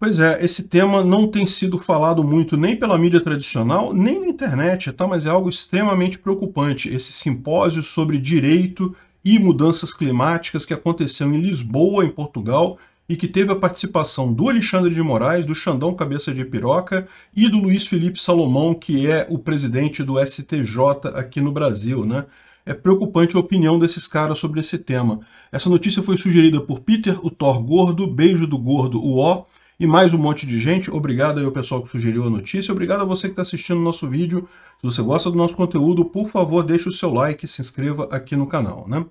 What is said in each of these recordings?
Pois é, esse tema não tem sido falado muito nem pela mídia tradicional, nem na internet, tá? mas é algo extremamente preocupante. Esse simpósio sobre direito e mudanças climáticas que aconteceu em Lisboa, em Portugal, e que teve a participação do Alexandre de Moraes, do Xandão Cabeça de Piroca e do Luiz Felipe Salomão, que é o presidente do STJ aqui no Brasil, né? É preocupante a opinião desses caras sobre esse tema. Essa notícia foi sugerida por Peter, o Thor Gordo, Beijo do Gordo, o O, e mais um monte de gente. Obrigado aí ao pessoal que sugeriu a notícia, obrigado a você que está assistindo o nosso vídeo. Se você gosta do nosso conteúdo, por favor, deixe o seu like e se inscreva aqui no canal, né?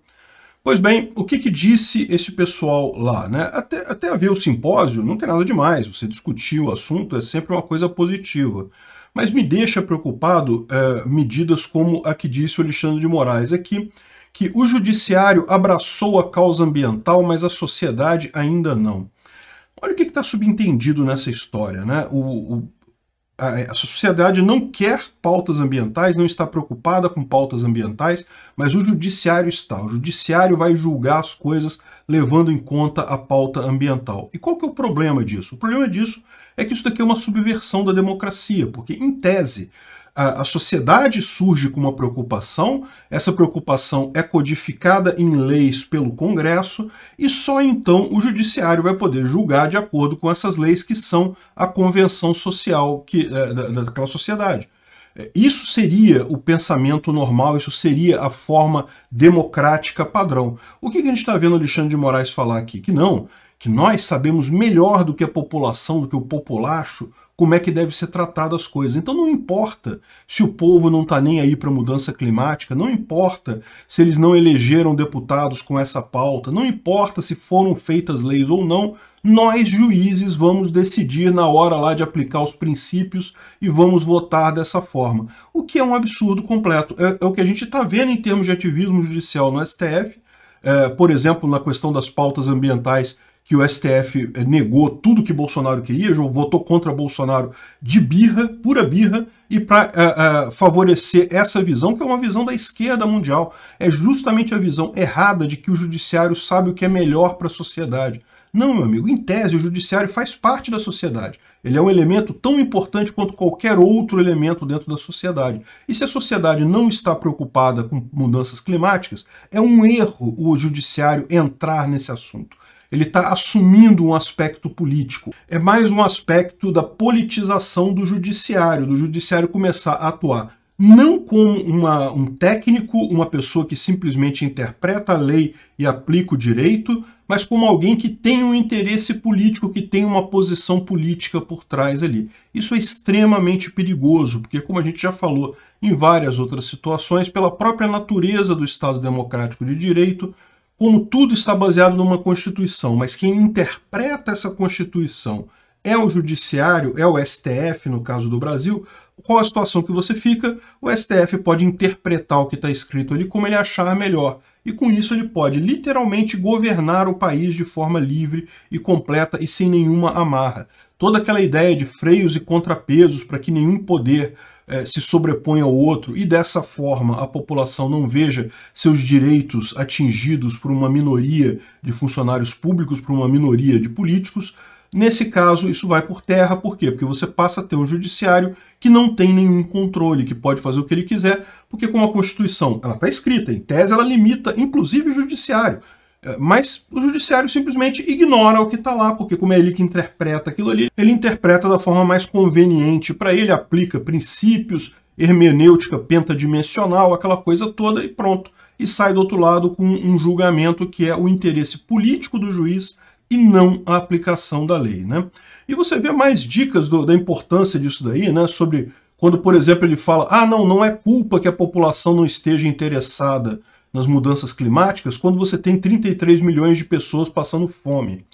Pois bem, o que, que disse esse pessoal lá? Né? Até, até haver o simpósio, não tem nada demais, você discutir o assunto é sempre uma coisa positiva. Mas me deixa preocupado é, medidas como a que disse o Alexandre de Moraes aqui, é que o judiciário abraçou a causa ambiental, mas a sociedade ainda não. Olha o que está subentendido nessa história, né? O, o, a, a sociedade não quer pautas ambientais, não está preocupada com pautas ambientais, mas o judiciário está. O judiciário vai julgar as coisas levando em conta a pauta ambiental. E qual que é o problema disso? O problema disso é que isso daqui é uma subversão da democracia, porque, em tese, a, a sociedade surge com uma preocupação, essa preocupação é codificada em leis pelo Congresso, e só então o Judiciário vai poder julgar de acordo com essas leis que são a convenção social que, eh, da, daquela sociedade. Eh, isso seria o pensamento normal, isso seria a forma democrática padrão. O que, que a gente está vendo Alexandre de Moraes falar aqui? Que não, que nós sabemos melhor do que a população, do que o populacho, como é que deve ser tratada as coisas. Então não importa se o povo não está nem aí para a mudança climática, não importa se eles não elegeram deputados com essa pauta, não importa se foram feitas leis ou não, nós juízes vamos decidir na hora lá de aplicar os princípios e vamos votar dessa forma. O que é um absurdo completo. É, é o que a gente está vendo em termos de ativismo judicial no STF, é, por exemplo, na questão das pautas ambientais que o STF eh, negou tudo que Bolsonaro queria, votou contra Bolsonaro de birra, pura birra, e para uh, eh, uh, eh, favorecer essa visão, que é uma visão da esquerda mundial. É justamente a visão errada de que o judiciário sabe o que é melhor para a sociedade. Não, meu amigo, em tese, o judiciário faz parte da sociedade. Ele é um elemento tão importante quanto qualquer outro elemento dentro da sociedade. E se a sociedade não está preocupada com mudanças climáticas, é um erro o judiciário entrar nesse assunto. Ele está assumindo um aspecto político. É mais um aspecto da politização do judiciário, do judiciário começar a atuar não como uma, um técnico, uma pessoa que simplesmente interpreta a lei e aplica o direito, mas como alguém que tem um interesse político, que tem uma posição política por trás ali. Isso é extremamente perigoso, porque, como a gente já falou em várias outras situações, pela própria natureza do Estado Democrático de Direito, como tudo está baseado numa Constituição, mas quem interpreta essa Constituição é o Judiciário, é o STF, no caso do Brasil, qual a situação que você fica, o STF pode interpretar o que está escrito ali como ele achar melhor. E com isso ele pode literalmente governar o país de forma livre e completa e sem nenhuma amarra toda aquela ideia de freios e contrapesos para que nenhum poder é, se sobreponha ao outro e dessa forma a população não veja seus direitos atingidos por uma minoria de funcionários públicos, por uma minoria de políticos, Nesse caso, isso vai por terra, por quê? Porque você passa a ter um judiciário que não tem nenhum controle, que pode fazer o que ele quiser, porque como a Constituição ela está escrita, em tese ela limita inclusive o judiciário. É, mas o judiciário simplesmente ignora o que está lá, porque, como é ele que interpreta aquilo ali, ele interpreta da forma mais conveniente para ele, aplica princípios, hermenêutica pentadimensional, aquela coisa toda e pronto. E sai do outro lado com um julgamento que é o interesse político do juiz e não a aplicação da lei. Né? E você vê mais dicas do, da importância disso daí, né? Sobre quando, por exemplo, ele fala: ah, não, não é culpa que a população não esteja interessada nas mudanças climáticas quando você tem 33 milhões de pessoas passando fome.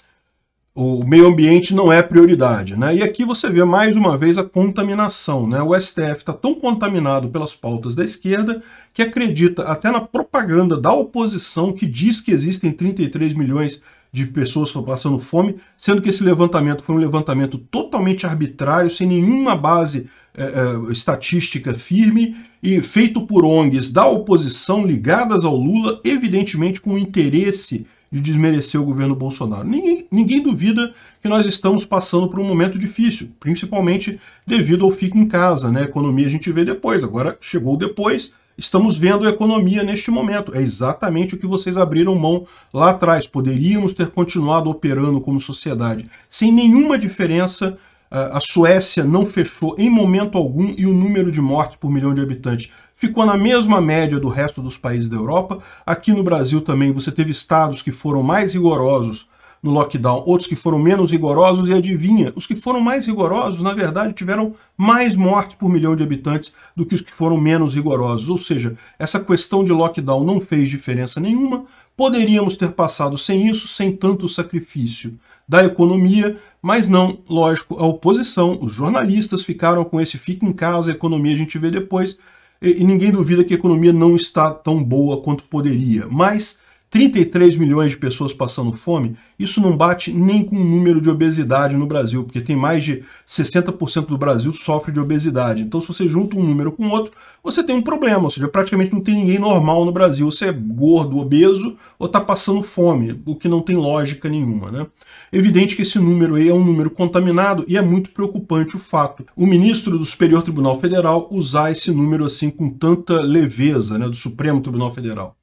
O meio ambiente não é prioridade. Né? E aqui você vê mais uma vez a contaminação. Né? O STF está tão contaminado pelas pautas da esquerda que acredita até na propaganda da oposição que diz que existem 33 milhões de de pessoas passando fome, sendo que esse levantamento foi um levantamento totalmente arbitrário, sem nenhuma base é, é, estatística firme e feito por ONGs da oposição ligadas ao Lula, evidentemente com o interesse de desmerecer o governo Bolsonaro. Ninguém, ninguém duvida que nós estamos passando por um momento difícil, principalmente devido ao fique em casa, né? A economia a gente vê depois, agora chegou depois, estamos vendo economia neste momento. É exatamente o que vocês abriram mão lá atrás. Poderíamos ter continuado operando como sociedade. Sem nenhuma diferença, a Suécia não fechou em momento algum e o número de mortes por milhão de habitantes ficou na mesma média do resto dos países da Europa. Aqui no Brasil também você teve estados que foram mais rigorosos no lockdown, outros que foram menos rigorosos, e adivinha, os que foram mais rigorosos, na verdade, tiveram mais mortes por milhão de habitantes do que os que foram menos rigorosos. Ou seja, essa questão de lockdown não fez diferença nenhuma, poderíamos ter passado sem isso, sem tanto sacrifício da economia, mas não, lógico, a oposição, os jornalistas ficaram com esse fica em casa, a economia a gente vê depois, e, e ninguém duvida que a economia não está tão boa quanto poderia, mas 33 milhões de pessoas passando fome, isso não bate nem com o número de obesidade no Brasil, porque tem mais de 60% do Brasil sofre de obesidade. Então, se você junta um número com outro, você tem um problema, ou seja, praticamente não tem ninguém normal no Brasil. Você é gordo, obeso ou está passando fome, o que não tem lógica nenhuma. Né? Evidente que esse número aí é um número contaminado e é muito preocupante o fato. O ministro do Superior Tribunal Federal usar esse número assim com tanta leveza né, do Supremo Tribunal Federal.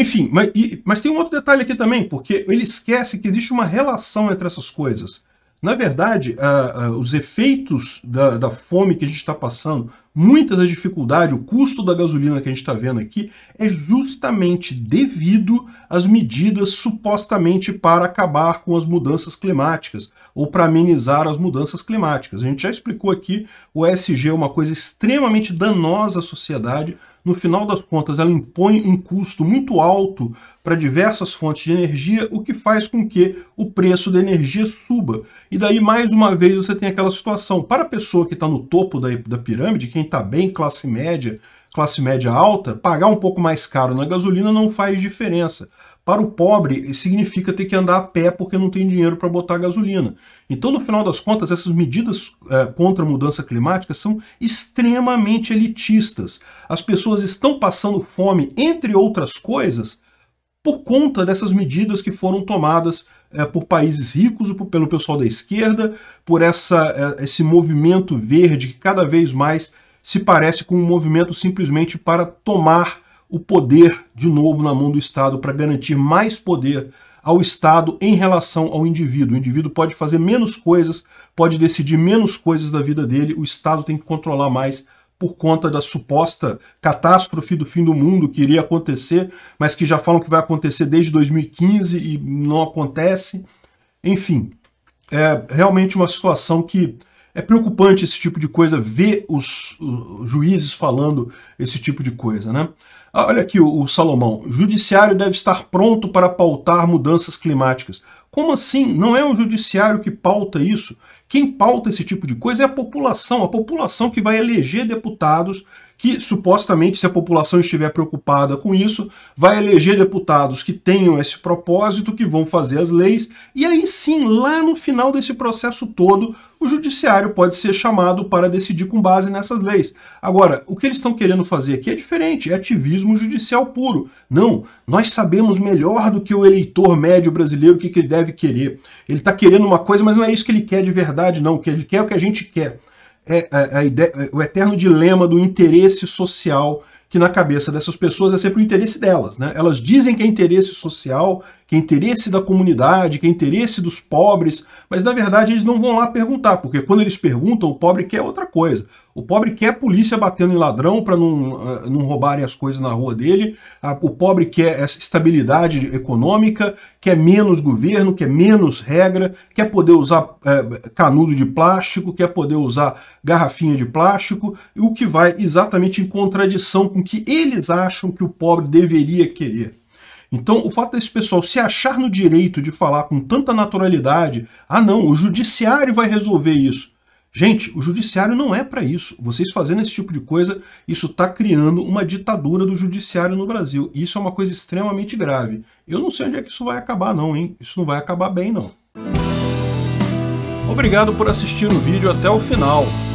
Enfim, mas, e, mas tem um outro detalhe aqui também, porque ele esquece que existe uma relação entre essas coisas. Na verdade, os efeitos da, da, fome que a gente está passando, muita da dificuldade, o custo da gasolina que a gente está vendo aqui, é justamente devido às medidas supostamente para acabar com as mudanças climáticas ou para amenizar as mudanças climáticas. A gente já explicou aqui, o ESG é uma coisa extremamente danosa à sociedade, no final das contas, ela impõe um custo muito alto para diversas fontes de energia, o que faz com que o preço da energia suba. E daí, mais uma vez, você tem aquela situação. Para a pessoa que está no topo da, da pirâmide, quem está bem, classe média, classe média alta, pagar um pouco mais caro na gasolina não faz diferença. Para o pobre, significa ter que andar a pé porque não tem dinheiro para botar gasolina. Então, no final das contas, essas medidas é, contra a mudança climática são extremamente elitistas. As pessoas estão passando fome, entre outras coisas, por conta dessas medidas que foram tomadas é, por países ricos, por, pelo pessoal da esquerda, por essa, é, esse movimento verde que cada vez mais se parece com um movimento simplesmente para tomar o poder de novo na mão do Estado para garantir mais poder ao Estado em relação ao indivíduo. O indivíduo pode fazer menos coisas, pode decidir menos coisas da vida dele, o Estado tem que controlar mais por conta da suposta catástrofe do fim do mundo que iria acontecer, mas que já falam que vai acontecer desde 2015 e não acontece. Enfim, é realmente uma situação que é preocupante esse tipo de coisa, ver os, os juízes falando esse tipo de coisa, né? Ah, olha aqui o, Salomão. O judiciário deve estar pronto para pautar mudanças climáticas. Como assim? Não é o judiciário que pauta isso. Quem pauta esse tipo de coisa é a população, a população que vai eleger deputados que supostamente, se a população estiver preocupada com isso, vai eleger deputados que tenham esse propósito, que vão fazer as leis, e aí sim, lá no final desse processo todo, o judiciário pode ser chamado para decidir com base nessas leis. Agora, o que eles estão querendo fazer aqui é diferente, é ativismo judicial puro. Não, nós sabemos melhor do que o eleitor médio brasileiro o que, que ele deve querer. Ele está querendo uma coisa, mas não é isso que ele quer de verdade, não. O que ele quer é o que a gente quer. É, é a, a ideia, é, o eterno dilema do interesse social que na cabeça dessas pessoas é sempre o interesse delas. Né? Elas dizem que é interesse social que é interesse da comunidade, que é interesse dos pobres, mas na verdade eles não vão lá perguntar, porque quando eles perguntam, o pobre quer outra coisa. O pobre quer polícia batendo em ladrão para não, eh, não roubarem as coisas na rua dele. O pobre quer essa estabilidade econômica, quer menos governo, quer menos regra, quer poder usar é, canudo de plástico, quer poder usar garrafinha de plástico, o que vai exatamente em contradição com o que eles acham que o pobre deveria querer. Então, o fato desse pessoal se achar no direito de falar com tanta naturalidade, ah não, o judiciário vai resolver isso. Gente, o judiciário não é para isso. Vocês fazendo esse tipo de coisa, isso está criando uma ditadura do judiciário no Brasil. Isso é uma coisa extremamente grave. Eu não sei onde é que isso vai acabar não, hein? Isso não vai acabar bem não. Obrigado por assistir o vídeo até o final.